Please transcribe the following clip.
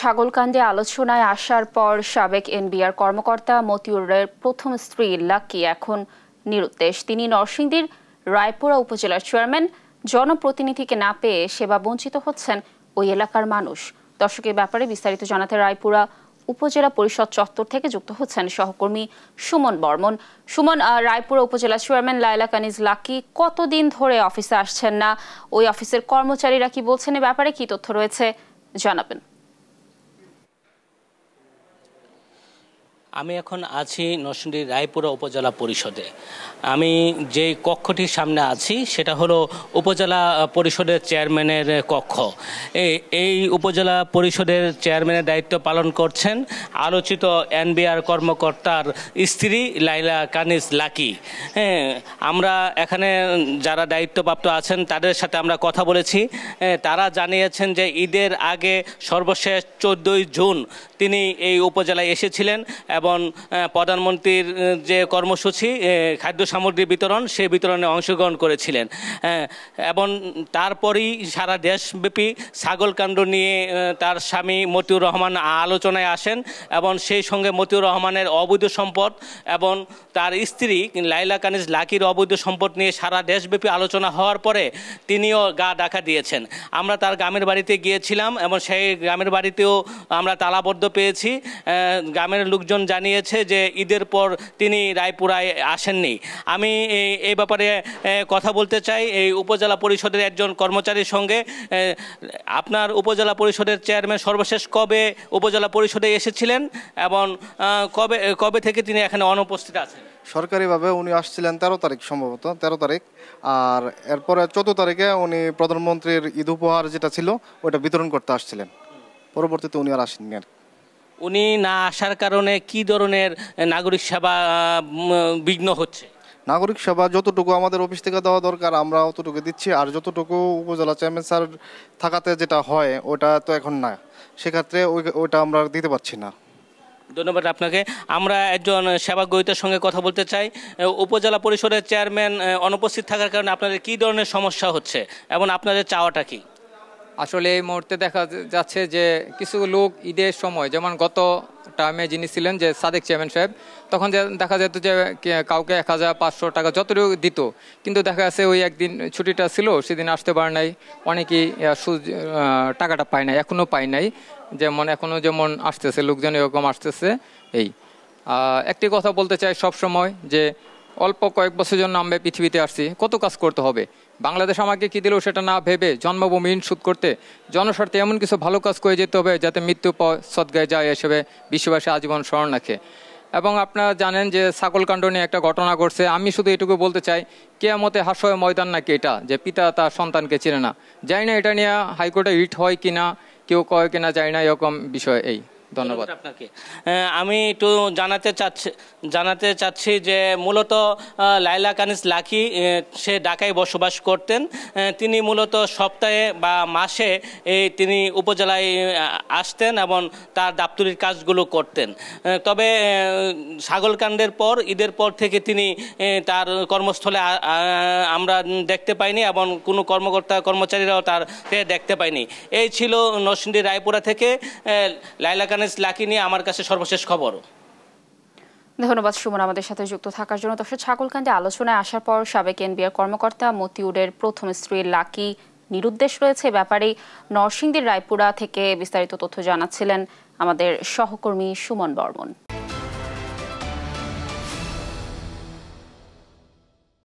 ছাগলকাণ্ডে আলোচনায় আসার পর সাবেক এনবিআর কর্মকর্তা মতিউরের প্রথম স্ত্রী লাকি এখন নিরুদ্দেশ তিনি নরসিংদীর রায়পুরা উপজেলার চেয়ারম্যান জনপ্রতিনিধিকে না পেয়ে সেবা বঞ্চিত হচ্ছেন ওই এলাকার মানুষ দর্শকের ব্যাপারে বিস্তারিত জানাতে রায়পুরা উপজেলা পরিষদ চত্বর থেকে যুক্ত হচ্ছেন সহকর্মী সুমন বর্মন সুমন রায়পুরা উপজেলা চেয়ারম্যান লায়লা কানিজ লাকি কতদিন ধরে অফিসে আসছেন না ওই অফিসের কর্মচারীরা কি বলছেন এ ব্যাপারে কি তথ্য রয়েছে জানাবেন আমি এখন আছি নরসিংদীর রায়পুরা উপজেলা পরিষদে আমি যে কক্ষটির সামনে আছি সেটা হলো উপজেলা পরিষদের চেয়ারম্যানের কক্ষ এই উপজেলা পরিষদের চেয়ারম্যানের দায়িত্ব পালন করছেন আলোচিত এনবিআর কর্মকর্তার স্ত্রী লাইলা কানিস লাকি হ্যাঁ আমরা এখানে যারা দায়িত্বপ্রাপ্ত আছেন তাদের সাথে আমরা কথা বলেছি তারা জানিয়েছেন যে ঈদের আগে সর্বশেষ চোদ্দোই জুন তিনি এই উপজেলায় এসেছিলেন এবং এবং প্রধানমন্ত্রীর যে কর্মসূচি খাদ্য সামগ্রী বিতরণ সে বিতরণে অংশগ্রহণ করেছিলেন হ্যাঁ, এবং তারপরেই সারা দেশব্যাপী ছাগলকাণ্ড নিয়ে তার স্বামী মতিউর রহমান আলোচনায় আসেন এবং সেই সঙ্গে মতিউর রহমানের অবৈধ সম্পদ এবং তার স্ত্রী লাইলা কানিজ লাকির অবৈধ সম্পদ নিয়ে সারা দেশব্যাপী আলোচনা হওয়ার পরে তিনিও গা ডাকা দিয়েছেন আমরা তার গ্রামের বাড়িতে গিয়েছিলাম এবং সেই গ্রামের বাড়িতেও আমরা তালাবদ্ধ পেয়েছি গ্রামের লোকজন জানিয়েছে যে ঈদের পর তিনি রায়পুরায় আসেননি আমি এই ব্যাপারে কথা বলতে চাই এই উপজেলা পরিষদের একজন কর্মচারীর সঙ্গে আপনার উপজেলা পরিষদের চেয়ারম্যান সর্বশেষ কবে উপজেলা পরিষদে এসেছিলেন এবং কবে কবে থেকে তিনি এখানে অনুপস্থিত আছেন সরকারিভাবে উনি আসছিলেন তেরো তারিখ সম্ভবত তেরো তারিখ আর এরপরে চোদ্দ তারিখে উনি প্রধানমন্ত্রীর ঈদ উপহার যেটা ছিল ওটা বিতরণ করতে আসছিলেন পরবর্তীতে উনি আর আসেননি আর উনি না আসার কারণে কি ধরনের নাগরিক সেবা বিঘ্ন হচ্ছে নাগরিক সেবা যতটুকু আমাদের অফিস থেকে দেওয়া দরকার আমরা অতটুকু দিচ্ছি আর যতটুকু উপজেলা চেয়ারম্যান স্যার থাকাতে যেটা হয় ওটা তো এখন না সেক্ষেত্রে ওইটা আমরা দিতে পারছি না ধন্যবাদ আপনাকে আমরা একজন সেবাগ্রহীতার সঙ্গে কথা বলতে চাই উপজেলা পরিষদের চেয়ারম্যান অনুপস্থিত থাকার কারণে আপনাদের কি ধরনের সমস্যা হচ্ছে এবং আপনাদের চাওয়াটা কি আসলে এই মুহূর্তে দেখা যাচ্ছে যে কিছু লোক ঈদের সময় যেমন গত টাইমে যিনি ছিলেন যে সাদেক চেয়ারম্যান সাহেব তখন দেখা যেত যে কাউকে এক হাজার পাঁচশো টাকা যতটুকু দিত কিন্তু দেখা যাচ্ছে ওই একদিন ছুটিটা ছিল সেদিন আসতে পারে নাই অনেকেই টাকাটা পায় নাই এখনও পায় নাই যেমন এখনও যেমন আসতেছে লোকজন এরকম আসতেছে এই একটি কথা বলতে চাই সব সময় যে অল্প কয়েক বছর জন্য আমরা পৃথিবীতে আসছি কত কাজ করতে হবে বাংলাদেশ আমাকে কি দিলেও সেটা না ভেবে জন্মভূমি ইনশুদ করতে জনস্বার্থে এমন কিছু ভালো কাজ করে যেতে হবে যাতে মৃত্যু পর সদ্গায় যায় হিসেবে বিশ্ববাসী আজীবন স্মরণ রাখে এবং আপনারা জানেন যে ছাগলকাণ্ড নিয়ে একটা ঘটনা ঘটছে আমি শুধু এটুকু বলতে চাই কেয়ামতে হাস্য ময়দান নাকি এটা যে পিতা তার সন্তানকে চিনে না জানি না এটা নিয়ে হাইকোর্টে হিট হয় কিনা কেউ কয় কিনা জানি না এরকম বিষয় এই ধন্যবাদ আপনাকে আমি একটু জানাতে চাচ্ছি জানাতে চাচ্ছি যে মূলত লাইলা কানিস লাকি সে ঢাকায় বসবাস করতেন তিনি মূলত সপ্তাহে বা মাসে এই তিনি উপজেলায় আসতেন এবং তার দাপ্তরির কাজগুলো করতেন তবে ছাগলকাণ্ডের পর ঈদের পর থেকে তিনি তার কর্মস্থলে আমরা দেখতে পাইনি এবং কোনো কর্মকর্তা কর্মচারীরাও তার দেখতে পাইনি এই ছিল নরসিংদী রায়পুরা থেকে লাইলা জানিস লাকি নিয়ে আমার কাছে সর্বশেষ খবর ধন্যবাদ সুমন আমাদের সাথে যুক্ত থাকার জন্য দর্শক ছাগলকাণ্ডে আলোচনায় আসার পর সাবেক এনবিআর কর্মকর্তা মতিউরের প্রথম স্ত্রী লাকি নিরুদ্দেশ রয়েছে ব্যাপারে নরসিংদীর রায়পুরা থেকে বিস্তারিত তথ্য জানাচ্ছিলেন আমাদের সহকর্মী সুমন বর্মন